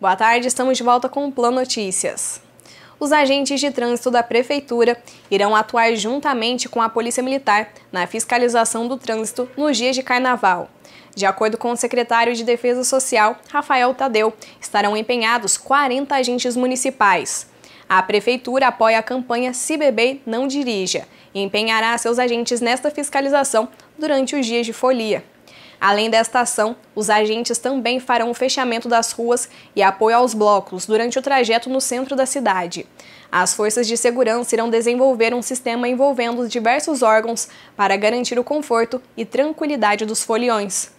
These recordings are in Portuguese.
Boa tarde, estamos de volta com o Plano Notícias. Os agentes de trânsito da Prefeitura irão atuar juntamente com a Polícia Militar na fiscalização do trânsito nos dias de Carnaval. De acordo com o secretário de Defesa Social, Rafael Tadeu, estarão empenhados 40 agentes municipais. A Prefeitura apoia a campanha Se Bebê Não Dirija e empenhará seus agentes nesta fiscalização durante os dias de folia. Além desta ação, os agentes também farão o fechamento das ruas e apoio aos blocos durante o trajeto no centro da cidade. As forças de segurança irão desenvolver um sistema envolvendo diversos órgãos para garantir o conforto e tranquilidade dos foliões.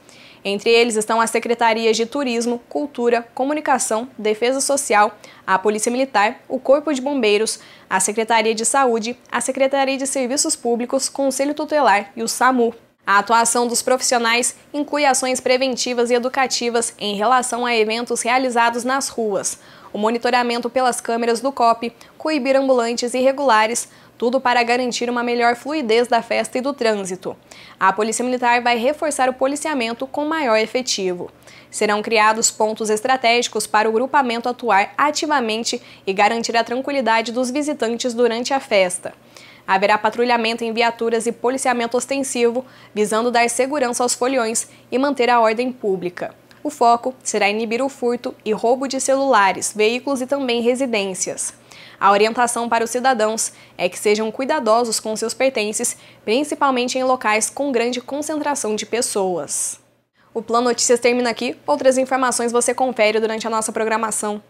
Entre eles estão as secretarias de Turismo, Cultura, Comunicação, Defesa Social, a Polícia Militar, o Corpo de Bombeiros, a Secretaria de Saúde, a Secretaria de Serviços Públicos, Conselho Tutelar e o SAMU. A atuação dos profissionais inclui ações preventivas e educativas em relação a eventos realizados nas ruas, o monitoramento pelas câmeras do COP, coibir ambulantes irregulares, tudo para garantir uma melhor fluidez da festa e do trânsito. A Polícia Militar vai reforçar o policiamento com maior efetivo. Serão criados pontos estratégicos para o grupamento atuar ativamente e garantir a tranquilidade dos visitantes durante a festa haverá patrulhamento em viaturas e policiamento ostensivo, visando dar segurança aos foliões e manter a ordem pública. O foco será inibir o furto e roubo de celulares, veículos e também residências. A orientação para os cidadãos é que sejam cuidadosos com seus pertences, principalmente em locais com grande concentração de pessoas. O Plano Notícias termina aqui. Outras informações você confere durante a nossa programação.